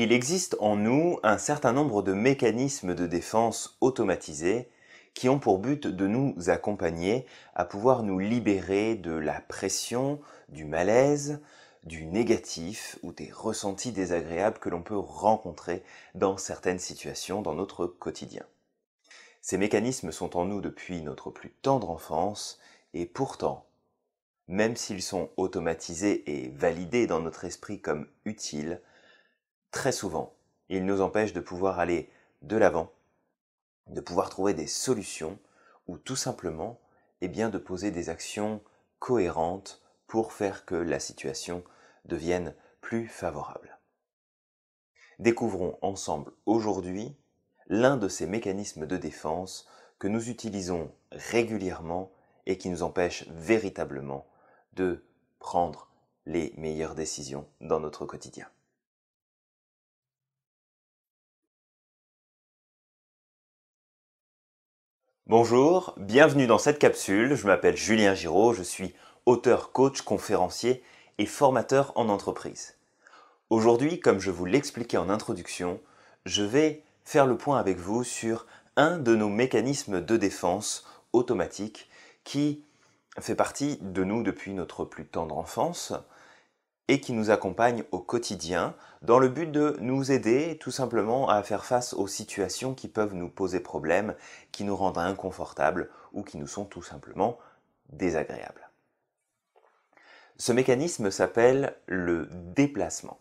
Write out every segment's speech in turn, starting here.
Il existe en nous un certain nombre de mécanismes de défense automatisés qui ont pour but de nous accompagner à pouvoir nous libérer de la pression, du malaise, du négatif ou des ressentis désagréables que l'on peut rencontrer dans certaines situations dans notre quotidien. Ces mécanismes sont en nous depuis notre plus tendre enfance et pourtant, même s'ils sont automatisés et validés dans notre esprit comme utiles, très souvent, il nous empêche de pouvoir aller de l'avant, de pouvoir trouver des solutions ou tout simplement eh bien, de poser des actions cohérentes pour faire que la situation devienne plus favorable. Découvrons ensemble aujourd'hui l'un de ces mécanismes de défense que nous utilisons régulièrement et qui nous empêche véritablement de prendre les meilleures décisions dans notre quotidien. Bonjour, bienvenue dans cette capsule. Je m'appelle Julien Giraud, je suis auteur, coach, conférencier et formateur en entreprise. Aujourd'hui, comme je vous l'expliquais en introduction, je vais faire le point avec vous sur un de nos mécanismes de défense automatique qui fait partie de nous depuis notre plus tendre enfance et qui nous accompagne au quotidien dans le but de nous aider tout simplement à faire face aux situations qui peuvent nous poser problème, qui nous rendent inconfortables ou qui nous sont tout simplement désagréables. Ce mécanisme s'appelle le déplacement.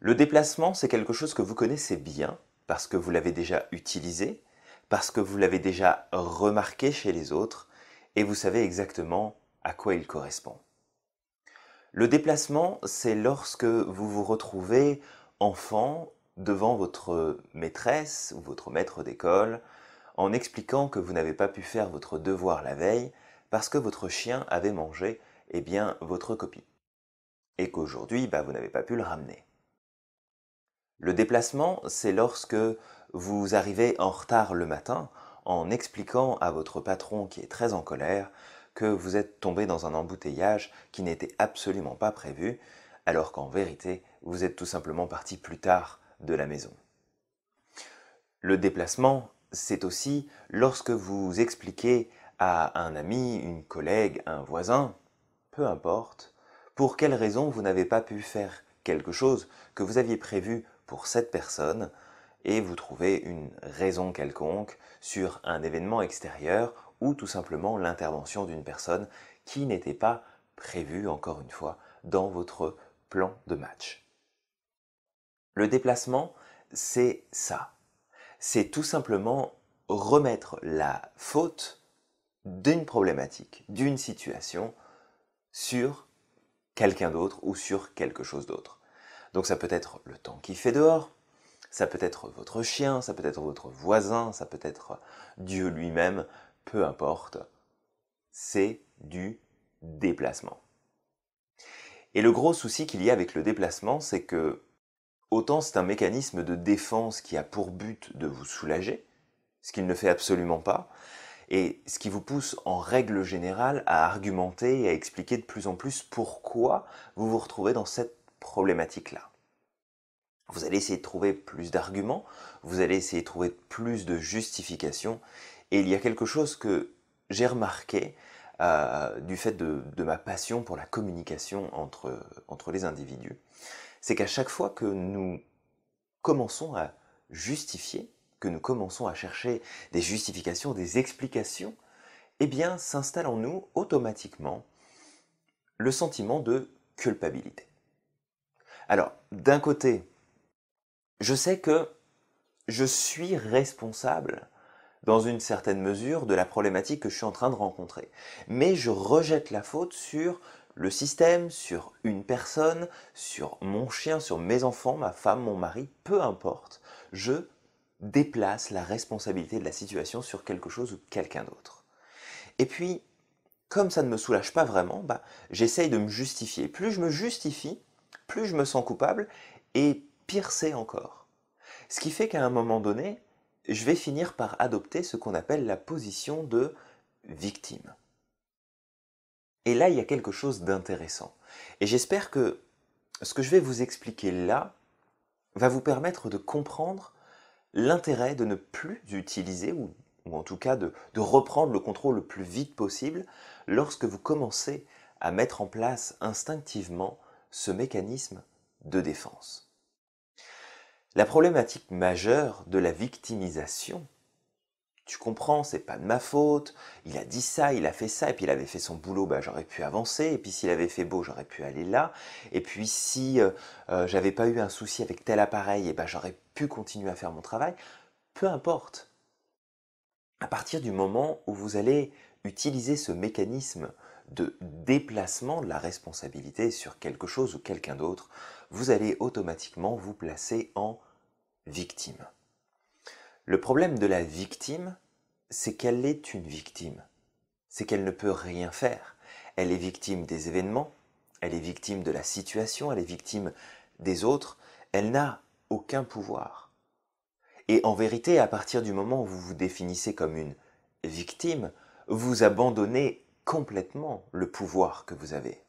Le déplacement, c'est quelque chose que vous connaissez bien parce que vous l'avez déjà utilisé, parce que vous l'avez déjà remarqué chez les autres et vous savez exactement à quoi il correspond. Le déplacement, c'est lorsque vous vous retrouvez enfant devant votre maîtresse ou votre maître d'école en expliquant que vous n'avez pas pu faire votre devoir la veille parce que votre chien avait mangé eh bien, votre copie et qu'aujourd'hui bah, vous n'avez pas pu le ramener. Le déplacement, c'est lorsque vous arrivez en retard le matin en expliquant à votre patron qui est très en colère vous êtes tombé dans un embouteillage qui n'était absolument pas prévu, alors qu'en vérité, vous êtes tout simplement parti plus tard de la maison. Le déplacement, c'est aussi lorsque vous expliquez à un ami, une collègue, un voisin, peu importe, pour quelle raison vous n'avez pas pu faire quelque chose que vous aviez prévu pour cette personne, et vous trouvez une raison quelconque sur un événement extérieur ou tout simplement l'intervention d'une personne qui n'était pas prévue, encore une fois, dans votre plan de match. Le déplacement, c'est ça. C'est tout simplement remettre la faute d'une problématique, d'une situation, sur quelqu'un d'autre ou sur quelque chose d'autre. Donc ça peut être le temps qui fait dehors, ça peut être votre chien, ça peut être votre voisin, ça peut être Dieu lui-même, peu importe, c'est du déplacement. Et le gros souci qu'il y a avec le déplacement, c'est que autant c'est un mécanisme de défense qui a pour but de vous soulager, ce qu'il ne fait absolument pas, et ce qui vous pousse en règle générale à argumenter et à expliquer de plus en plus pourquoi vous vous retrouvez dans cette problématique-là. Vous allez essayer de trouver plus d'arguments, vous allez essayer de trouver plus de justifications, et il y a quelque chose que j'ai remarqué euh, du fait de, ma passion pour la communication entre, entre les individus, c'est qu'à chaque fois que nous commençons à justifier, que nous commençons à chercher des justifications, des explications, eh bien s'installe en nous automatiquement le sentiment de culpabilité. Alors, d'un côté, je sais que je suis responsable dans une certaine mesure, de la problématique que je suis en train de rencontrer. Mais je rejette la faute sur le système, sur une personne, sur mon chien, sur mes enfants, ma femme, mon mari, peu importe. Je déplace la responsabilité de la situation sur quelque chose ou quelqu'un d'autre. Et puis, comme ça ne me soulage pas vraiment, bah, j'essaye de me justifier. Plus je me justifie, plus je me sens coupable, et pire c'est encore. Ce qui fait qu'à un moment donné, je vais finir par adopter ce qu'on appelle la position de victime. Et là, il y a quelque chose d'intéressant. Et j'espère que ce que je vais vous expliquer là va vous permettre de comprendre l'intérêt de ne plus utiliser, ou, en tout cas de, reprendre le contrôle le plus vite possible, lorsque vous commencez à mettre en place instinctivement ce mécanisme de défense. La problématique majeure de la victimisation, tu comprends, c'est pas de ma faute, il a dit ça, il a fait ça, et puis il avait fait son boulot, bah, j'aurais pu avancer, et puis s'il avait fait beau, j'aurais pu aller là, et puis si euh, euh, j'avais pas eu un souci avec tel appareil, et bah, j'aurais pu continuer à faire mon travail, peu importe. À partir du moment où vous allez utiliser ce mécanisme de déplacement de la responsabilité sur quelque chose ou quelqu'un d'autre, vous allez automatiquement vous placer en victime. Le problème de la victime, c'est qu'elle est une victime. C'est qu'elle ne peut rien faire. Elle est victime des événements, elle est victime de la situation, elle est victime des autres, elle n'a aucun pouvoir. Et en vérité, à partir du moment où vous vous définissez comme une victime, vous abandonnez complètement le pouvoir que vous avez.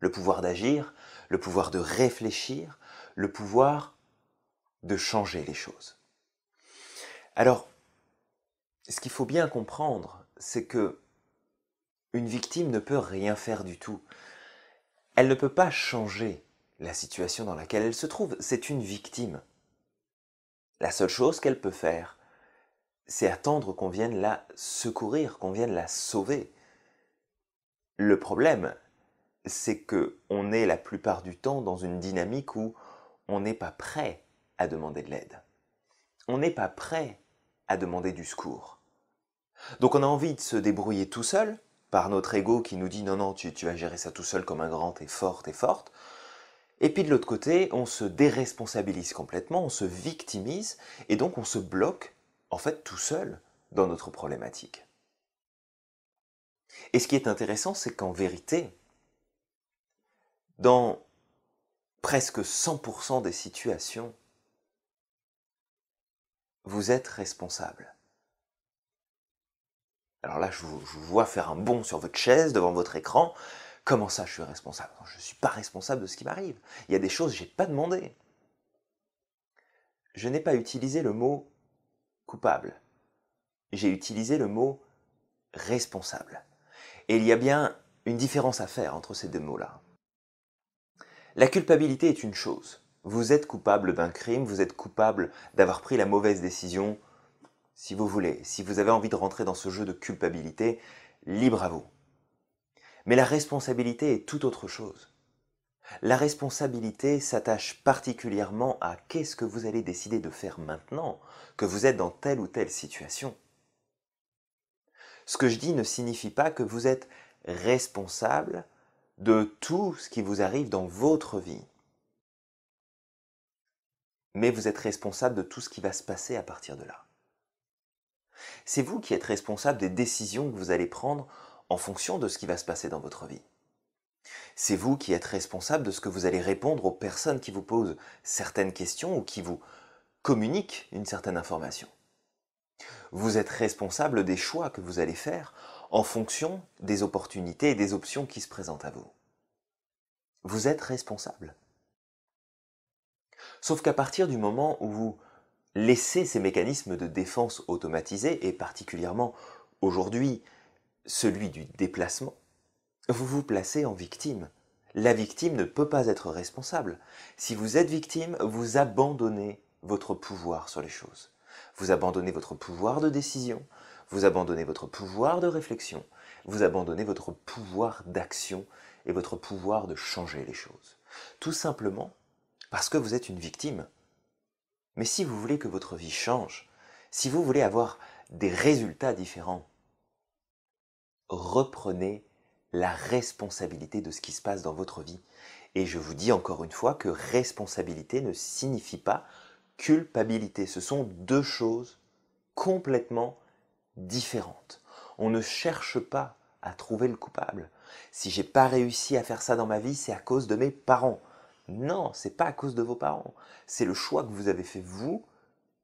Le pouvoir d'agir, le pouvoir de réfléchir, le pouvoir de changer les choses. Alors, ce qu'il faut bien comprendre, c'est que une victime ne peut rien faire du tout. Elle ne peut pas changer la situation dans laquelle elle se trouve. C'est une victime. La seule chose qu'elle peut faire, c'est attendre qu'on vienne la secourir, qu'on vienne la sauver. Le problème, c'est que on est la plupart du temps dans une dynamique où on n'est pas prêt à demander de l'aide. On n'est pas prêt à demander du secours. Donc on a envie de se débrouiller tout seul, par notre ego qui nous dit non, non, tu, tu vas gérer ça tout seul comme un grand, et fort, et forte. Et puis de l'autre côté, on se déresponsabilise complètement, on se victimise, et donc on se bloque, en fait, tout seul dans notre problématique. Et ce qui est intéressant, c'est qu'en vérité, dans presque 100% des situations, vous êtes responsable. Alors là, je vous, vois faire un bond sur votre chaise, devant votre écran. Comment ça, je suis responsable Je ne suis pas responsable de ce qui m'arrive. Il y a des choses que je n'ai pas demandées. Je n'ai pas utilisé le mot coupable. J'ai utilisé le mot responsable. Et il y a bien une différence à faire entre ces deux mots-là. La culpabilité est une chose. Vous êtes coupable d'un crime, vous êtes coupable d'avoir pris la mauvaise décision, si vous voulez. Si vous avez envie de rentrer dans ce jeu de culpabilité, libre à vous. Mais la responsabilité est tout autre chose. La responsabilité s'attache particulièrement à qu'est-ce que vous allez décider de faire maintenant que vous êtes dans telle ou telle situation. Ce que je dis ne signifie pas que vous êtes responsable de tout ce qui vous arrive dans votre vie. Mais vous êtes responsable de tout ce qui va se passer à partir de là. C'est vous qui êtes responsable des décisions que vous allez prendre en fonction de ce qui va se passer dans votre vie. C'est vous qui êtes responsable de ce que vous allez répondre aux personnes qui vous posent certaines questions ou qui vous communiquent une certaine information. Vous êtes responsable des choix que vous allez faire en fonction des opportunités et des options qui se présentent à vous. Vous êtes responsable. Sauf qu'à partir du moment où vous laissez ces mécanismes de défense automatisés, et particulièrement aujourd'hui celui du déplacement, vous vous placez en victime. La victime ne peut pas être responsable. Si vous êtes victime, vous abandonnez votre pouvoir sur les choses. Vous abandonnez votre pouvoir de décision, vous abandonnez votre pouvoir de réflexion, vous abandonnez votre pouvoir d'action et votre pouvoir de changer les choses. Tout simplement parce que vous êtes une victime. Mais si vous voulez que votre vie change, si vous voulez avoir des résultats différents, reprenez la responsabilité de ce qui se passe dans votre vie. Et je vous dis encore une fois que responsabilité ne signifie pas culpabilité. Ce sont deux choses complètement différentes. On ne cherche pas à trouver le coupable. Si j'ai pas réussi à faire ça dans ma vie, c'est à cause de mes parents. Non, c'est pas à cause de vos parents. C'est le choix que vous avez fait vous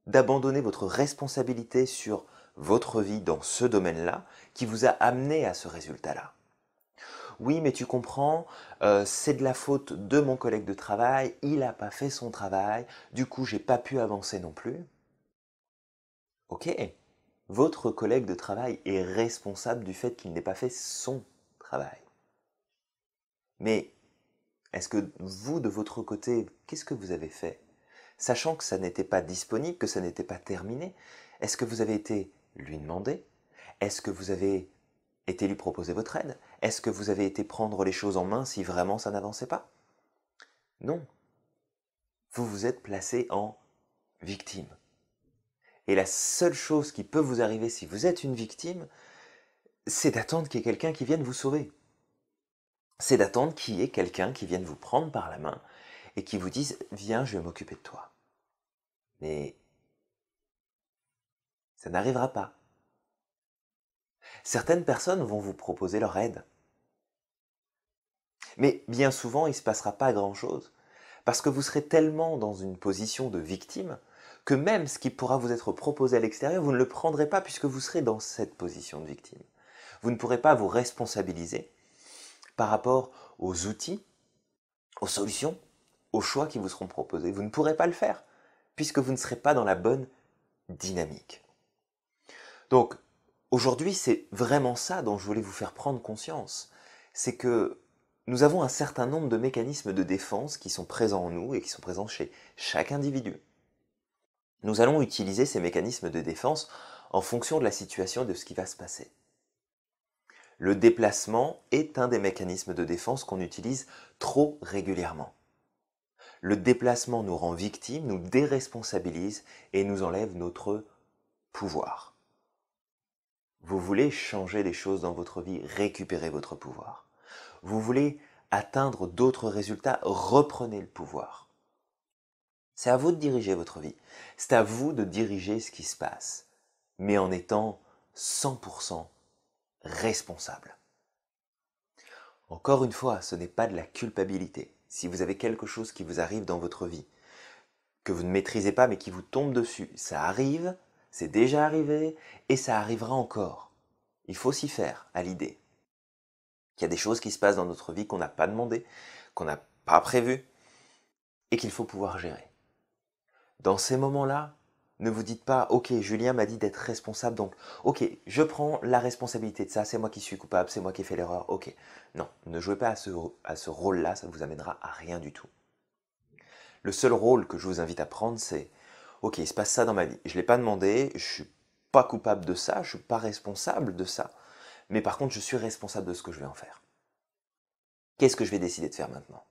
d'abandonner votre responsabilité sur votre vie dans ce domaine-là qui vous a amené à ce résultat-là oui mais tu comprends, euh, c'est de la faute de mon collègue de travail, il n'a pas fait son travail, du coup j'ai pas pu avancer non plus. Ok, votre collègue de travail est responsable du fait qu'il n'ait pas fait son travail. Mais est-ce que vous, de votre côté, qu'est-ce que vous avez fait Sachant que ça n'était pas disponible, que ça n'était pas terminé, est-ce que vous avez été lui demander Est-ce que vous avez été lui proposer votre aide est-ce que vous avez été prendre les choses en main si vraiment ça n'avançait pas Non. Vous vous êtes placé en victime. Et la seule chose qui peut vous arriver si vous êtes une victime, c'est d'attendre qu'il y ait quelqu'un qui vienne vous sauver. C'est d'attendre qu'il y ait quelqu'un qui vienne vous prendre par la main et qui vous dise Viens, je vais m'occuper de toi. Mais ça n'arrivera pas. Certaines personnes vont vous proposer leur aide. Mais bien souvent, il ne se passera pas grand-chose, parce que vous serez tellement dans une position de victime que même ce qui pourra vous être proposé à l'extérieur, vous ne le prendrez pas puisque vous serez dans cette position de victime. Vous ne pourrez pas vous responsabiliser par rapport aux outils, aux solutions, aux choix qui vous seront proposés. Vous ne pourrez pas le faire puisque vous ne serez pas dans la bonne dynamique. Donc, aujourd'hui, c'est vraiment ça dont je voulais vous faire prendre conscience. C'est que nous avons un certain nombre de mécanismes de défense qui sont présents en nous et qui sont présents chez chaque individu. Nous allons utiliser ces mécanismes de défense en fonction de la situation et de ce qui va se passer. Le déplacement est un des mécanismes de défense qu'on utilise trop régulièrement. Le déplacement nous rend victimes, nous déresponsabilise et nous enlève notre pouvoir. Vous voulez changer les choses dans votre vie, récupérer votre pouvoir vous voulez atteindre d'autres résultats, reprenez le pouvoir. C'est à vous de diriger votre vie. C'est à vous de diriger ce qui se passe, mais en étant 100% responsable. Encore une fois, ce n'est pas de la culpabilité. Si vous avez quelque chose qui vous arrive dans votre vie, que vous ne maîtrisez pas mais qui vous tombe dessus, ça arrive, c'est déjà arrivé et ça arrivera encore. Il faut s'y faire à l'idée. Il y a des choses qui se passent dans notre vie qu'on n'a pas demandé, qu'on n'a pas prévu, et qu'il faut pouvoir gérer. Dans ces moments-là, ne vous dites pas, ok, Julien m'a dit d'être responsable, donc, ok, je prends la responsabilité de ça, c'est moi qui suis coupable, c'est moi qui ai fait l'erreur, ok. Non, ne jouez pas à ce, à ce rôle-là, ça ne vous amènera à rien du tout. Le seul rôle que je vous invite à prendre, c'est, ok, il se passe ça dans ma vie, je ne l'ai pas demandé, je ne suis pas coupable de ça, je ne suis pas responsable de ça, mais par contre je suis responsable de ce que je vais en faire. Qu'est-ce que je vais décider de faire maintenant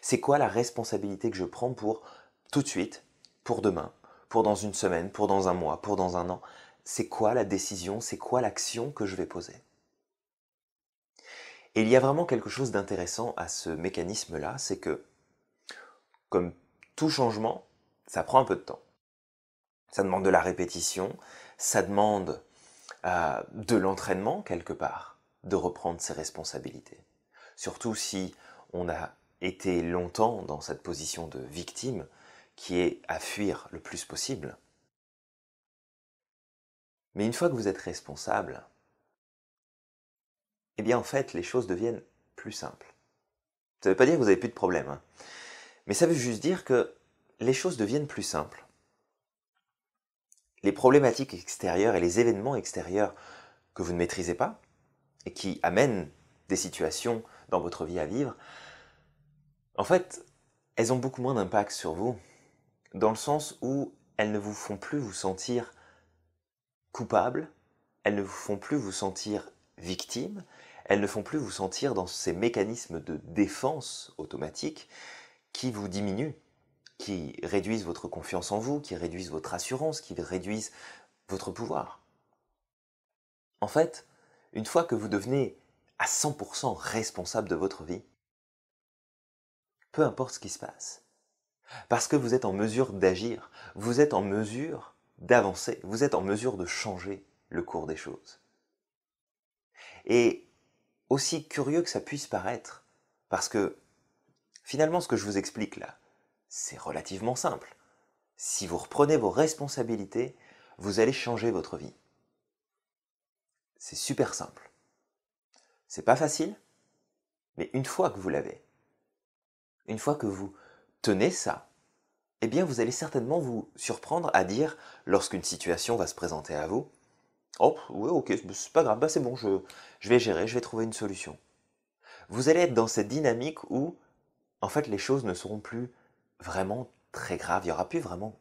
C'est quoi la responsabilité que je prends pour tout de suite, pour demain, pour dans une semaine, pour dans un mois, pour dans un an C'est quoi la décision C'est quoi l'action que je vais poser Et il y a vraiment quelque chose d'intéressant à ce mécanisme-là, c'est que, comme tout changement, ça prend un peu de temps. Ça demande de la répétition, ça demande de l'entraînement quelque part de reprendre ses responsabilités. Surtout si on a été longtemps dans cette position de victime qui est à fuir le plus possible. Mais une fois que vous êtes responsable, eh bien en fait les choses deviennent plus simples. Ça ne veut pas dire que vous n'avez plus de problème, hein. mais ça veut juste dire que les choses deviennent plus simples les problématiques extérieures et les événements extérieurs que vous ne maîtrisez pas et qui amènent des situations dans votre vie à vivre, en fait, elles ont beaucoup moins d'impact sur vous, dans le sens où elles ne vous font plus vous sentir coupable, elles ne vous font plus vous sentir victime, elles ne font plus vous sentir dans ces mécanismes de défense automatique qui vous diminuent qui réduisent votre confiance en vous, qui réduisent votre assurance, qui réduisent votre pouvoir. En fait, une fois que vous devenez à 100% responsable de votre vie, peu importe ce qui se passe, parce que vous êtes en mesure d'agir, vous êtes en mesure d'avancer, vous êtes en mesure de changer le cours des choses. Et aussi curieux que ça puisse paraître, parce que finalement ce que je vous explique là, c'est relativement simple. Si vous reprenez vos responsabilités, vous allez changer votre vie. C'est super simple. C'est pas facile, mais une fois que vous l'avez, une fois que vous tenez ça, eh bien vous allez certainement vous surprendre à dire, lorsqu'une situation va se présenter à vous, Oh, ouais, ok, c'est pas grave, bah, c'est bon, je, je vais gérer, je vais trouver une solution. Vous allez être dans cette dynamique où, en fait, les choses ne seront plus vraiment très grave. Il n'y aura plus vraiment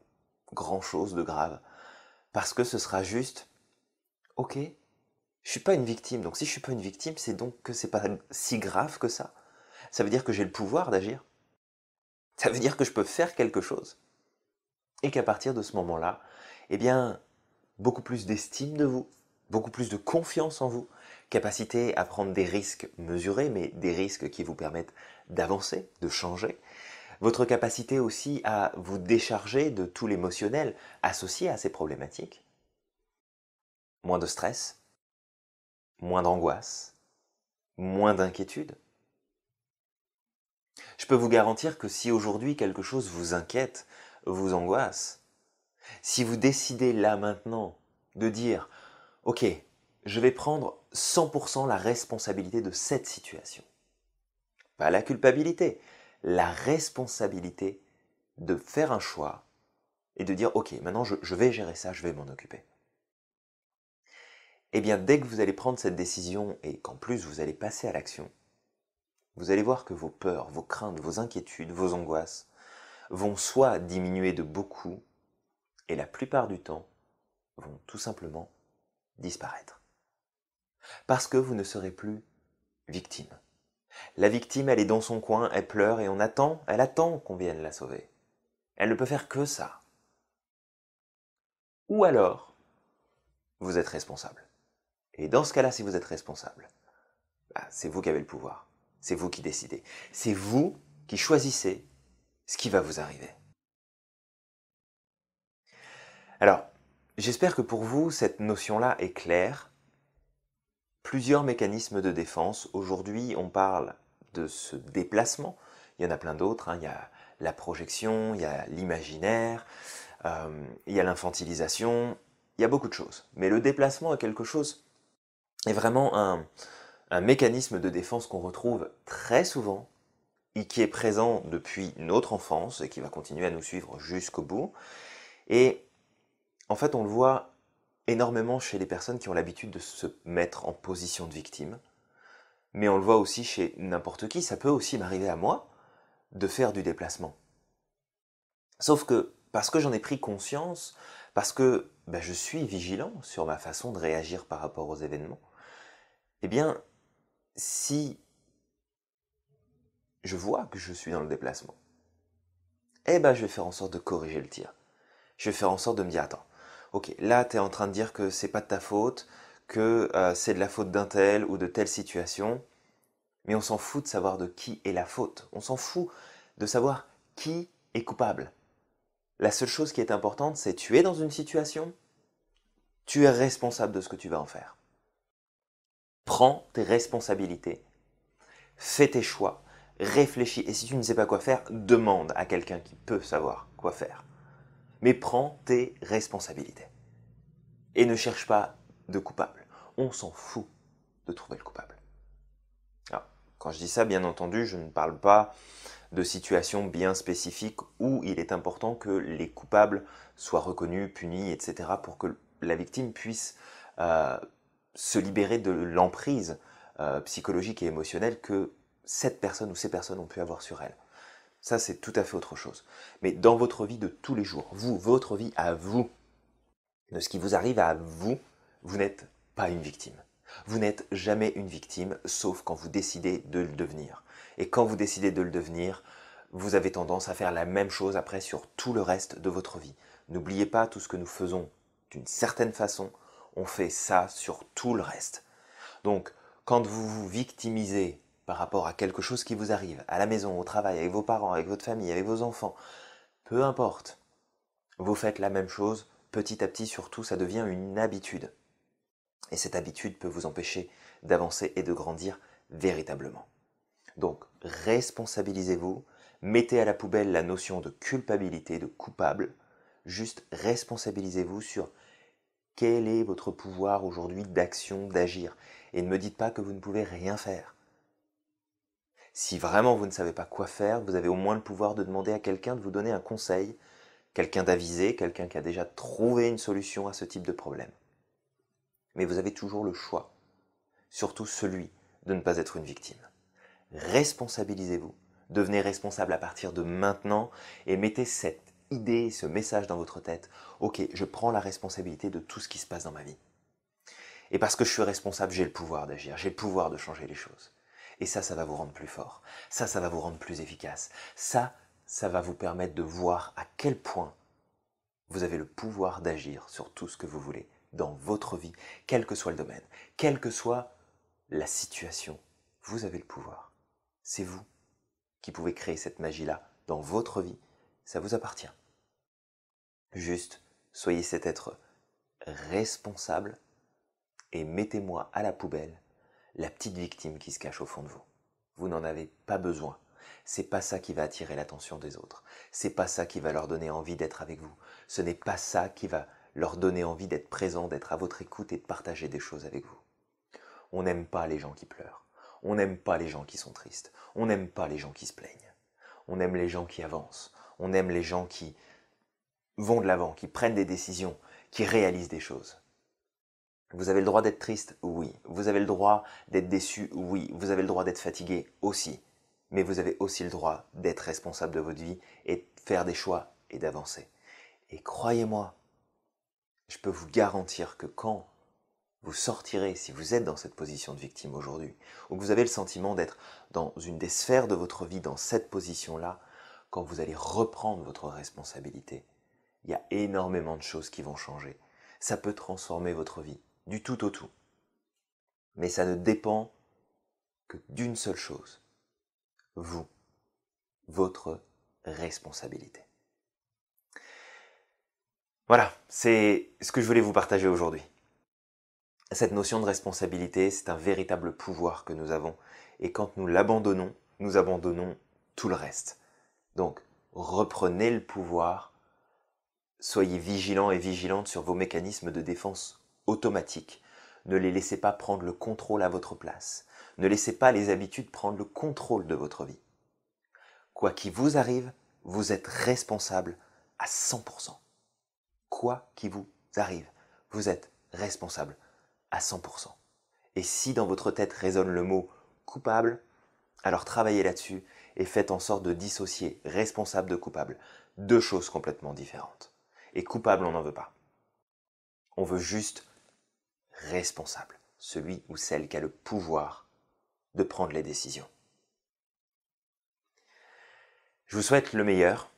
grand-chose de grave. Parce que ce sera juste, ok, je ne suis pas une victime. Donc si je ne suis pas une victime, c'est donc que ce n'est pas si grave que ça. Ça veut dire que j'ai le pouvoir d'agir. Ça veut dire que je peux faire quelque chose. Et qu'à partir de ce moment-là, eh bien, beaucoup plus d'estime de vous, beaucoup plus de confiance en vous, capacité à prendre des risques mesurés, mais des risques qui vous permettent d'avancer, de changer, votre capacité aussi à vous décharger de tout l'émotionnel associé à ces problématiques. Moins de stress, moins d'angoisse, moins d'inquiétude. Je peux vous garantir que si aujourd'hui quelque chose vous inquiète, vous angoisse, si vous décidez là maintenant de dire Ok, je vais prendre 100% la responsabilité de cette situation. Pas la culpabilité, la responsabilité de faire un choix et de dire, OK, maintenant je, vais gérer ça, je vais m'en occuper. Et eh bien, dès que vous allez prendre cette décision et qu'en plus vous allez passer à l'action, vous allez voir que vos peurs, vos craintes, vos inquiétudes, vos angoisses vont soit diminuer de beaucoup, et la plupart du temps, vont tout simplement disparaître. Parce que vous ne serez plus victime. La victime, elle est dans son coin, elle pleure et on attend, elle attend qu'on vienne la sauver. Elle ne peut faire que ça. Ou alors, vous êtes responsable. Et dans ce cas-là, si vous êtes responsable, bah, c'est vous qui avez le pouvoir. C'est vous qui décidez. C'est vous qui choisissez ce qui va vous arriver. Alors, j'espère que pour vous, cette notion-là est claire plusieurs mécanismes de défense. Aujourd'hui, on parle de ce déplacement. Il y en a plein d'autres. Hein. Il y a la projection, il y a l'imaginaire, euh, il y a l'infantilisation. Il y a beaucoup de choses. Mais le déplacement est quelque chose, est vraiment un, un mécanisme de défense qu'on retrouve très souvent et qui est présent depuis notre enfance et qui va continuer à nous suivre jusqu'au bout. Et en fait, on le voit énormément chez les personnes qui ont l'habitude de se mettre en position de victime, mais on le voit aussi chez n'importe qui, ça peut aussi m'arriver à moi de faire du déplacement. Sauf que parce que j'en ai pris conscience, parce que ben, je suis vigilant sur ma façon de réagir par rapport aux événements, eh bien, si je vois que je suis dans le déplacement, eh ben, je vais faire en sorte de corriger le tir. Je vais faire en sorte de me dire, attends, ok, là tu es en train de dire que ce n'est pas de ta faute, que euh, c'est de la faute d'un tel ou de telle situation, mais on s'en fout de savoir de qui est la faute, on s'en fout de savoir qui est coupable. La seule chose qui est importante, c'est tu es dans une situation, tu es responsable de ce que tu vas en faire. Prends tes responsabilités, fais tes choix, réfléchis, et si tu ne sais pas quoi faire, demande à quelqu'un qui peut savoir quoi faire mais prends tes responsabilités. Et ne cherche pas de coupable. On s'en fout de trouver le coupable. quand je dis ça, bien entendu, je ne parle pas de situations bien spécifiques où il est important que les coupables soient reconnus, punis, etc., pour que la victime puisse euh, se libérer de l'emprise euh, psychologique et émotionnelle que cette personne ou ces personnes ont pu avoir sur elle. Ça, c'est tout à fait autre chose. Mais dans votre vie de tous les jours, vous, votre vie à vous, de ce qui vous arrive à vous, vous n'êtes pas une victime. Vous n'êtes jamais une victime, sauf quand vous décidez de le devenir. Et quand vous décidez de le devenir, vous avez tendance à faire la même chose après sur tout le reste de votre vie. N'oubliez pas tout ce que nous faisons d'une certaine façon, on fait ça sur tout le reste. Donc, quand vous vous victimisez par rapport à quelque chose qui vous arrive, à la maison, au travail, avec vos parents, avec votre famille, avec vos enfants, peu importe, vous faites la même chose, petit à petit surtout, ça devient une habitude. Et cette habitude peut vous empêcher d'avancer et de grandir véritablement. Donc, responsabilisez-vous, mettez à la poubelle la notion de culpabilité, de coupable, juste responsabilisez-vous sur quel est votre pouvoir aujourd'hui d'action, d'agir. Et ne me dites pas que vous ne pouvez rien faire. Si vraiment vous ne savez pas quoi faire, vous avez au moins le pouvoir de demander à quelqu'un de vous donner un conseil, quelqu'un d'avisé, quelqu'un qui a déjà trouvé une solution à ce type de problème. Mais vous avez toujours le choix, surtout celui de ne pas être une victime. Responsabilisez-vous, devenez responsable à partir de maintenant et mettez cette idée, ce message dans votre tête. Ok, je prends la responsabilité de tout ce qui se passe dans ma vie. Et parce que je suis responsable, j'ai le pouvoir d'agir, j'ai le pouvoir de changer les choses. Et ça, ça va vous rendre plus fort. Ça, ça va vous rendre plus efficace. Ça, ça va vous permettre de voir à quel point vous avez le pouvoir d'agir sur tout ce que vous voulez dans votre vie, quel que soit le domaine, quelle que soit la situation. Vous avez le pouvoir. C'est vous qui pouvez créer cette magie-là dans votre vie. Ça vous appartient. Juste, soyez cet être responsable et mettez-moi à la poubelle la petite victime qui se cache au fond de vous. Vous n'en avez pas besoin. C'est pas ça qui va attirer l'attention des autres. C'est pas ça qui va leur donner envie d'être avec vous. Ce n'est pas ça qui va leur donner envie d'être présent, d'être à votre écoute et de partager des choses avec vous. On n'aime pas les gens qui pleurent. On n'aime pas les gens qui sont tristes. On n'aime pas les gens qui se plaignent. On aime les gens qui avancent. On aime les gens qui vont de l'avant, qui prennent des décisions, qui réalisent des choses. Vous avez le droit d'être triste Oui. Vous avez le droit d'être déçu Oui. Vous avez le droit d'être fatigué aussi. Mais vous avez aussi le droit d'être responsable de votre vie et de faire des choix et d'avancer. Et croyez-moi, je peux vous garantir que quand vous sortirez, si vous êtes dans cette position de victime aujourd'hui, ou que vous avez le sentiment d'être dans une des sphères de votre vie, dans cette position-là, quand vous allez reprendre votre responsabilité, il y a énormément de choses qui vont changer. Ça peut transformer votre vie du tout au tout. Mais ça ne dépend que d'une seule chose, vous, votre responsabilité. Voilà, c'est ce que je voulais vous partager aujourd'hui. Cette notion de responsabilité, c'est un véritable pouvoir que nous avons. Et quand nous l'abandonnons, nous abandonnons tout le reste. Donc, reprenez le pouvoir, soyez vigilants et vigilantes sur vos mécanismes de défense automatique. Ne les laissez pas prendre le contrôle à votre place. Ne laissez pas les habitudes prendre le contrôle de votre vie. Quoi qu'il vous arrive, vous êtes responsable à 100%. Quoi qu'il vous arrive, vous êtes responsable à 100%. Et si dans votre tête résonne le mot coupable, alors travaillez là-dessus et faites en sorte de dissocier responsable de coupable. Deux choses complètement différentes. Et coupable, on n'en veut pas. On veut juste responsable, celui ou celle qui a le pouvoir de prendre les décisions. Je vous souhaite le meilleur.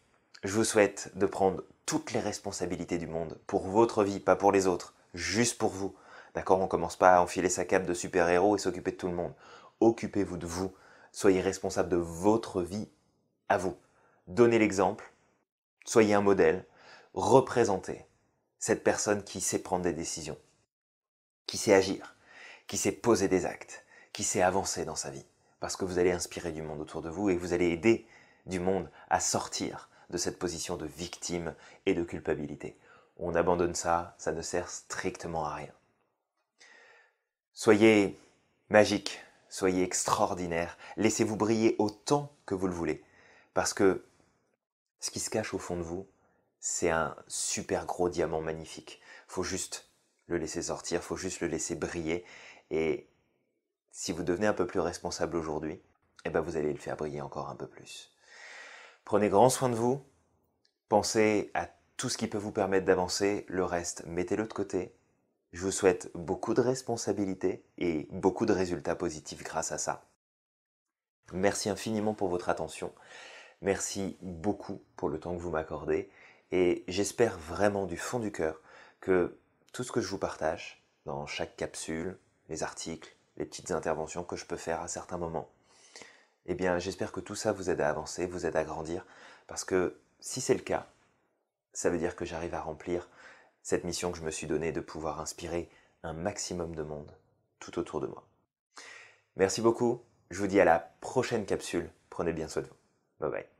Je vous souhaite de prendre toutes les responsabilités du monde pour votre vie, pas pour les autres, juste pour vous. D'accord On commence pas à enfiler sa cape de super-héros et s'occuper de tout le monde. Occupez-vous de vous. Soyez responsable de votre vie à vous. Donnez l'exemple. Soyez un modèle. Représentez cette personne qui sait prendre des décisions qui sait agir, qui sait poser des actes, qui sait avancer dans sa vie. Parce que vous allez inspirer du monde autour de vous et vous allez aider du monde à sortir de cette position de victime et de culpabilité. On abandonne ça, ça ne sert strictement à rien. Soyez magique, soyez extraordinaire, laissez-vous briller autant que vous le voulez. Parce que ce qui se cache au fond de vous, c'est un super gros diamant magnifique. Faut juste le laisser sortir, faut juste le laisser briller. Et si vous devenez un peu plus responsable aujourd'hui, eh ben vous allez le faire briller encore un peu plus. Prenez grand soin de vous, pensez à tout ce qui peut vous permettre d'avancer, le reste, mettez-le de côté. Je vous souhaite beaucoup de responsabilités et beaucoup de résultats positifs grâce à ça. Merci infiniment pour votre attention. Merci beaucoup pour le temps que vous m'accordez. Et j'espère vraiment du fond du cœur que tout ce que je vous partage dans chaque capsule, les articles, les petites interventions que je peux faire à certains moments. Eh bien, j'espère que tout ça vous aide à avancer, vous aide à grandir, parce que si c'est le cas, ça veut dire que j'arrive à remplir cette mission que je me suis donnée de pouvoir inspirer un maximum de monde tout autour de moi. Merci beaucoup, je vous dis à la prochaine capsule, prenez bien soin de vous. Bye bye.